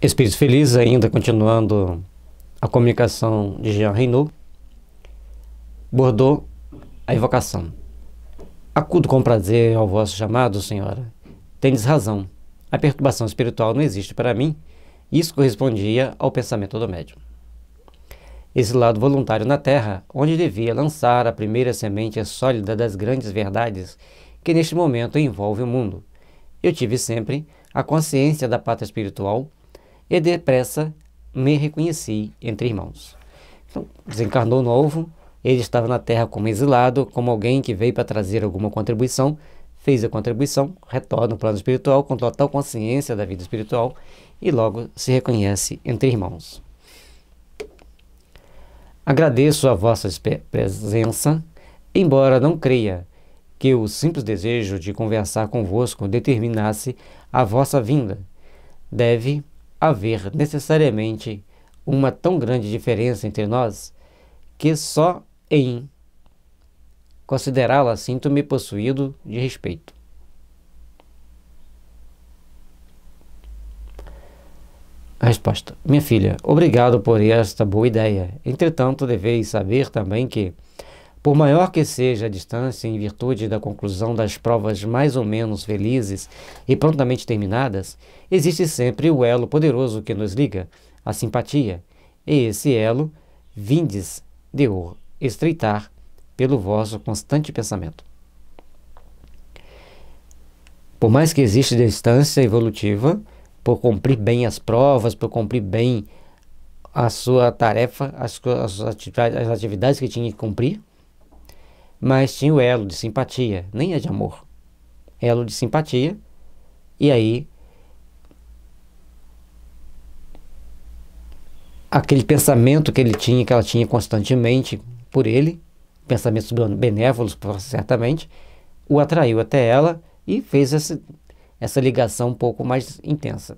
Espírito Feliz, ainda continuando a comunicação de Jean Reynaud, bordou a evocação. Acudo com prazer ao vosso chamado, senhora. Tendes razão. A perturbação espiritual não existe para mim. Isso correspondia ao pensamento do médium. Esse lado voluntário na terra, onde devia lançar a primeira semente sólida das grandes verdades que neste momento envolve o mundo. Eu tive sempre a consciência da pátria espiritual e depressa me reconheci entre irmãos. Então, desencarnou novo, ele estava na terra como exilado, como alguém que veio para trazer alguma contribuição, fez a contribuição, retorna ao plano espiritual com total consciência da vida espiritual e logo se reconhece entre irmãos. Agradeço a vossa presença, embora não creia que o simples desejo de conversar convosco determinasse a vossa vinda. Deve haver necessariamente uma tão grande diferença entre nós que só em considerá-la sinto-me possuído de respeito. Resposta: Minha filha, obrigado por esta boa ideia. Entretanto, deveis saber também que por maior que seja a distância, em virtude da conclusão das provas mais ou menos felizes e prontamente terminadas, existe sempre o elo poderoso que nos liga, a simpatia, e esse elo vindes de o estreitar pelo vosso constante pensamento. Por mais que exista distância evolutiva, por cumprir bem as provas, por cumprir bem a sua tarefa, as, as, atividades, as atividades que tinha que cumprir, mas tinha o elo de simpatia, nem é de amor. Elo de simpatia, e aí aquele pensamento que ele tinha, que ela tinha constantemente por ele, pensamentos benévolos, certamente, o atraiu até ela e fez essa ligação um pouco mais intensa.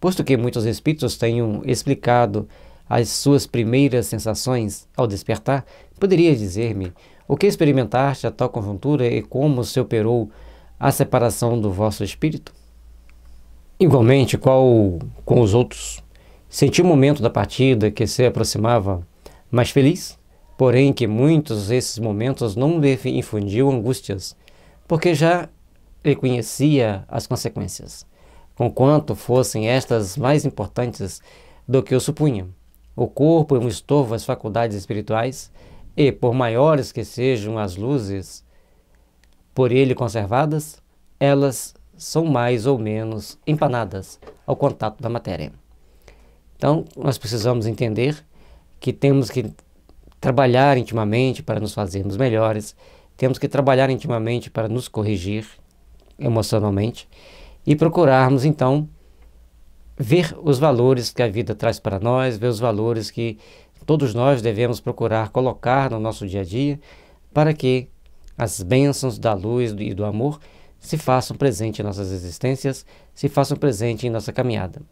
Posto que muitos espíritos tenham explicado as suas primeiras sensações ao despertar, poderias dizer-me o que experimentaste a tal conjuntura e como se operou a separação do vosso espírito? Igualmente, qual com os outros, senti o momento da partida que se aproximava mais feliz, porém que muitos desses momentos não lhe infundiu angústias, porque já reconhecia as consequências, conquanto fossem estas mais importantes do que eu supunha. O corpo é um estorvo às faculdades espirituais, e, por maiores que sejam as luzes por ele conservadas, elas são mais ou menos empanadas ao contato da matéria. Então, nós precisamos entender que temos que trabalhar intimamente para nos fazermos melhores, temos que trabalhar intimamente para nos corrigir emocionalmente e procurarmos então ver os valores que a vida traz para nós, ver os valores que todos nós devemos procurar colocar no nosso dia a dia para que as bênçãos da luz e do amor se façam presente em nossas existências, se façam presente em nossa caminhada.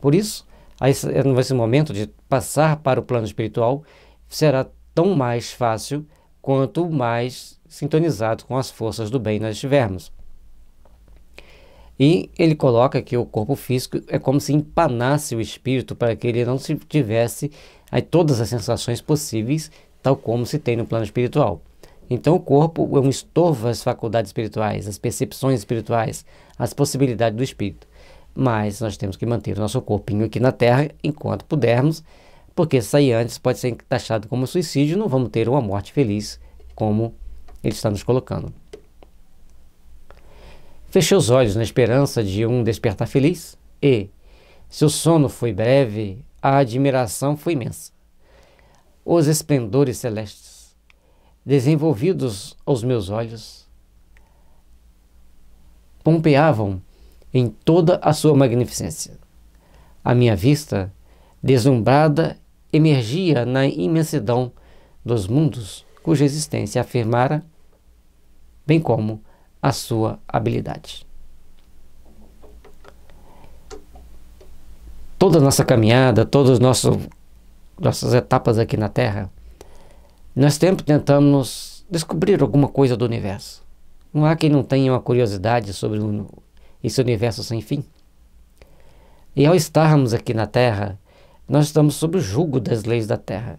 Por isso, esse eh, momento de passar para o plano espiritual será tão mais fácil quanto mais sintonizado com as forças do bem nós estivermos. E ele coloca que o corpo físico é como se empanasse o espírito para que ele não se tivesse aí, todas as sensações possíveis, tal como se tem no plano espiritual. Então, o corpo é um estorvo às faculdades espirituais, às percepções espirituais, às possibilidades do espírito. Mas nós temos que manter o nosso corpinho aqui na Terra enquanto pudermos, porque sair antes pode ser taxado como suicídio, não vamos ter uma morte feliz como ele está nos colocando. Fechei os olhos na esperança de um despertar feliz e, se o sono foi breve, a admiração foi imensa. Os esplendores celestes, desenvolvidos aos meus olhos, pompeavam em toda a sua magnificência. A minha vista, deslumbrada, emergia na imensidão dos mundos cuja existência afirmara, bem como a sua habilidade. Toda nossa caminhada, todas as nossas etapas aqui na Terra, nós sempre tentamos descobrir alguma coisa do universo. Não há quem não tenha uma curiosidade sobre esse universo sem fim. E ao estarmos aqui na Terra, nós estamos sob o jugo das leis da Terra.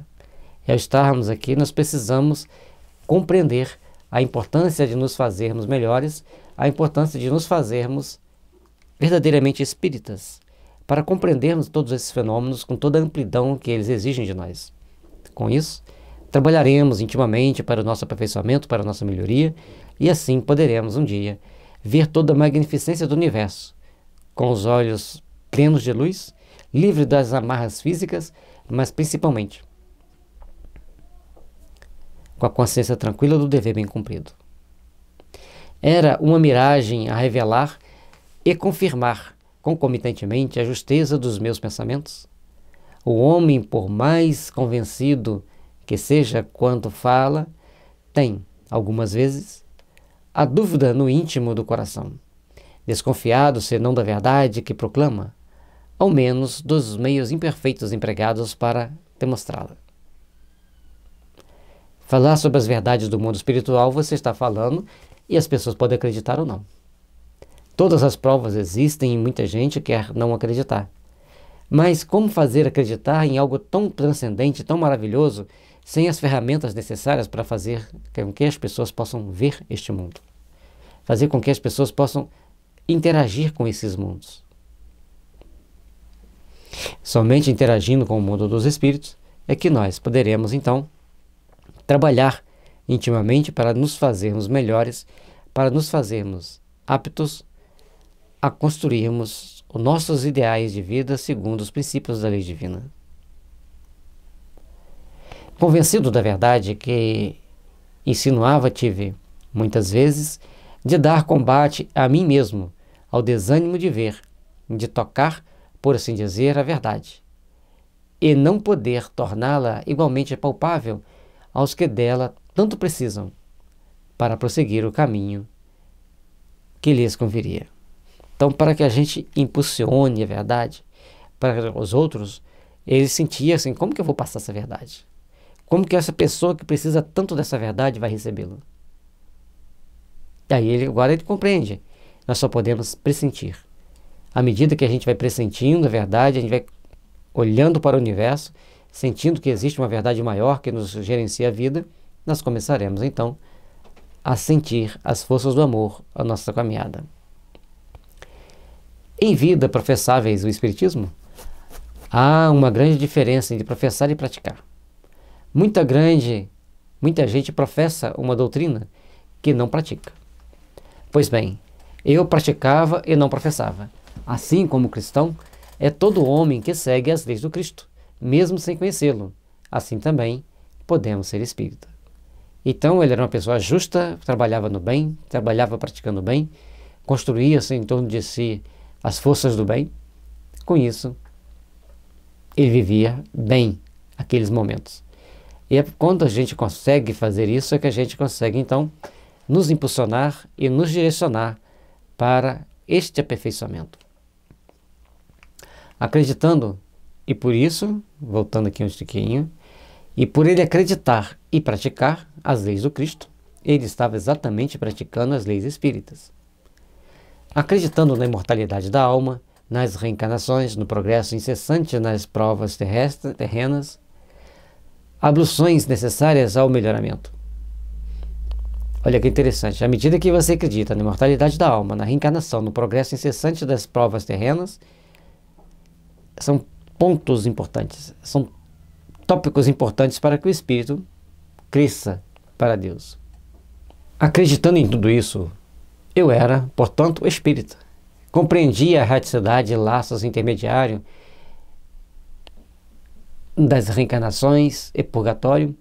E ao estarmos aqui, nós precisamos compreender a importância de nos fazermos melhores, a importância de nos fazermos verdadeiramente espíritas, para compreendermos todos esses fenômenos com toda a amplidão que eles exigem de nós. Com isso, trabalharemos intimamente para o nosso aperfeiçoamento, para a nossa melhoria, e assim poderemos um dia ver toda a magnificência do universo, com os olhos plenos de luz, livre das amarras físicas, mas principalmente com a consciência tranquila do dever bem cumprido. Era uma miragem a revelar e confirmar, concomitantemente, a justeza dos meus pensamentos. O homem, por mais convencido que seja quando fala, tem, algumas vezes, a dúvida no íntimo do coração, desconfiado se não da verdade que proclama, ao menos dos meios imperfeitos empregados para demonstrá-la. Falar sobre as verdades do mundo espiritual, você está falando e as pessoas podem acreditar ou não. Todas as provas existem e muita gente quer não acreditar. Mas como fazer acreditar em algo tão transcendente, tão maravilhoso, sem as ferramentas necessárias para fazer com que as pessoas possam ver este mundo? Fazer com que as pessoas possam interagir com esses mundos. Somente interagindo com o mundo dos espíritos é que nós poderemos então trabalhar intimamente para nos fazermos melhores, para nos fazermos aptos a construirmos os nossos ideais de vida segundo os princípios da lei divina. Convencido da verdade que insinuava, tive, muitas vezes, de dar combate a mim mesmo, ao desânimo de ver, de tocar, por assim dizer, a verdade, e não poder torná-la igualmente palpável aos que dela tanto precisam para prosseguir o caminho que lhes conviria. Então, para que a gente impulsione a verdade para os outros, eles sentiam assim: como que eu vou passar essa verdade? Como que essa pessoa que precisa tanto dessa verdade vai recebê-la? Daí ele agora ele compreende. Nós só podemos pressentir. À medida que a gente vai pressentindo a verdade, a gente vai olhando para o universo, sentindo que existe uma verdade maior que nos gerencia a vida, nós começaremos então a sentir as forças do amor a nossa caminhada. Em vida, professáveis o Espiritismo, há uma grande diferença entre professar e praticar. Muita grande, muita gente professa uma doutrina que não pratica. Pois bem, eu praticava e não professava. Assim como cristão, é todo homem que segue as leis do Cristo, mesmo sem conhecê-lo. Assim também podemos ser espírita. Então ele era uma pessoa justa, trabalhava no bem, trabalhava praticando bem, construía-se em torno de si as forças do bem. Com isso, ele vivia bem aqueles momentos. E é quando a gente consegue fazer isso é que a gente consegue então nos impulsionar e nos direcionar para este aperfeiçoamento. Acreditando e por isso, voltando aqui um estiquinho e por ele acreditar e praticar as leis do Cristo, ele estava exatamente praticando as leis espíritas. Acreditando na imortalidade da alma, nas reencarnações, no progresso incessante nas provas terrestres, terrenas, abluções necessárias ao melhoramento. Olha que interessante. À medida que você acredita na imortalidade da alma, na reencarnação, no progresso incessante das provas terrenas, são pontos importantes, são tópicos importantes para que o espírito cresça para Deus. Acreditando em tudo isso, eu era, portanto, espírita. Compreendia a radicidade, laços intermediário das reencarnações e purgatório,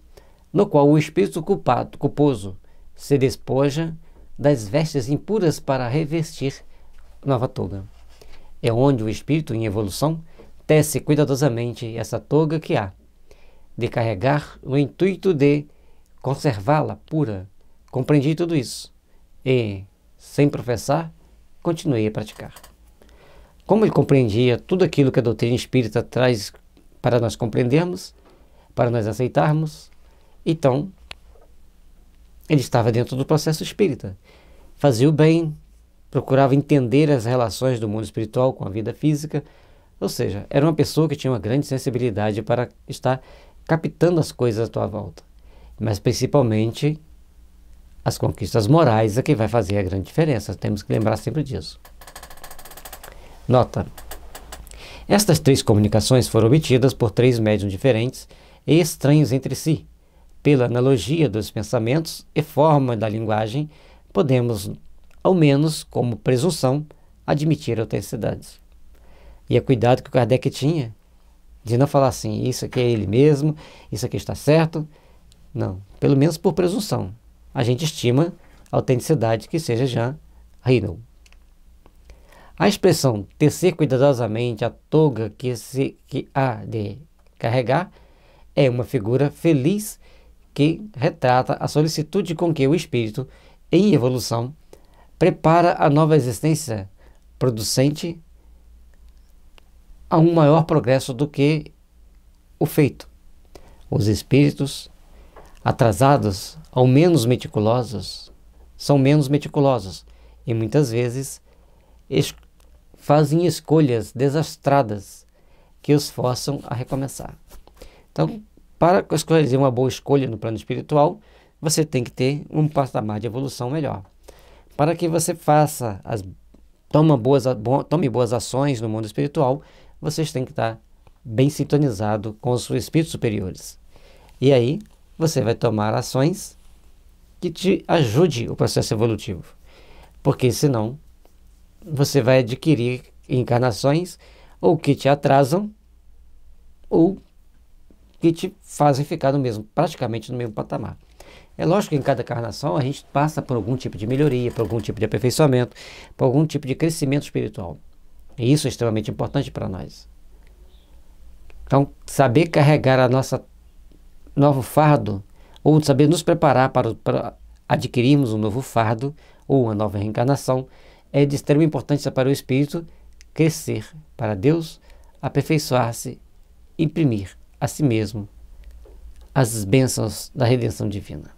no qual o espírito culpado, culposo, se despoja das vestes impuras para revestir nova toga. É onde o espírito em evolução tece cuidadosamente essa toga que há de carregar no intuito de conservá-la pura. Compreendi tudo isso e, sem professar, continuei a praticar. Como ele compreendia tudo aquilo que a doutrina espírita traz para nós compreendermos, para nós aceitarmos, então ele estava dentro do processo espírita. Fazia o bem, procurava entender as relações do mundo espiritual com a vida física, ou seja, era uma pessoa que tinha uma grande sensibilidade para estar captando as coisas à tua volta, mas principalmente as conquistas morais é que vai fazer a grande diferença. Temos que lembrar sempre disso. Nota: Estas três comunicações foram obtidas por três médiums diferentes e estranhos entre si. Pela analogia dos pensamentos e forma da linguagem, podemos, ao menos como presunção, admitir autenticidades. E é cuidado que o Kardec tinha de não falar assim, isso aqui é ele mesmo, isso aqui está certo. Não, pelo menos por presunção. A gente estima a autenticidade que seja Jean Reynaud. A expressão tecer cuidadosamente a toga que, se, que há de carregar é uma figura feliz que retrata a solicitude com que o espírito, em evolução, prepara a nova existência producente a um maior progresso do que o feito. Os espíritos atrasados, ao menos meticulosos, são menos meticulosos e muitas vezes es fazem escolhas desastradas que os forçam a recomeçar. Então, para escolher uma boa escolha no plano espiritual, você tem que ter um patamar de evolução melhor. Para que você faça as toma boas, tome boas ações no mundo espiritual, vocês têm que estar bem sintonizado com os seus espíritos superiores. E aí você vai tomar ações que te ajude o processo evolutivo. Porque senão você vai adquirir encarnações ou que te atrasam ou que te fazem ficar no mesmo, praticamente no mesmo patamar. É lógico que em cada encarnação a gente passa por algum tipo de melhoria, por algum tipo de aperfeiçoamento, por algum tipo de crescimento espiritual. E isso é extremamente importante para nós. Então, saber carregar a nossa novo fardo, ou saber nos preparar para, para adquirirmos um novo fardo ou uma nova reencarnação, é de extrema importância para o espírito crescer para Deus, aperfeiçoar-se, imprimir a si mesmo as bênçãos da redenção divina.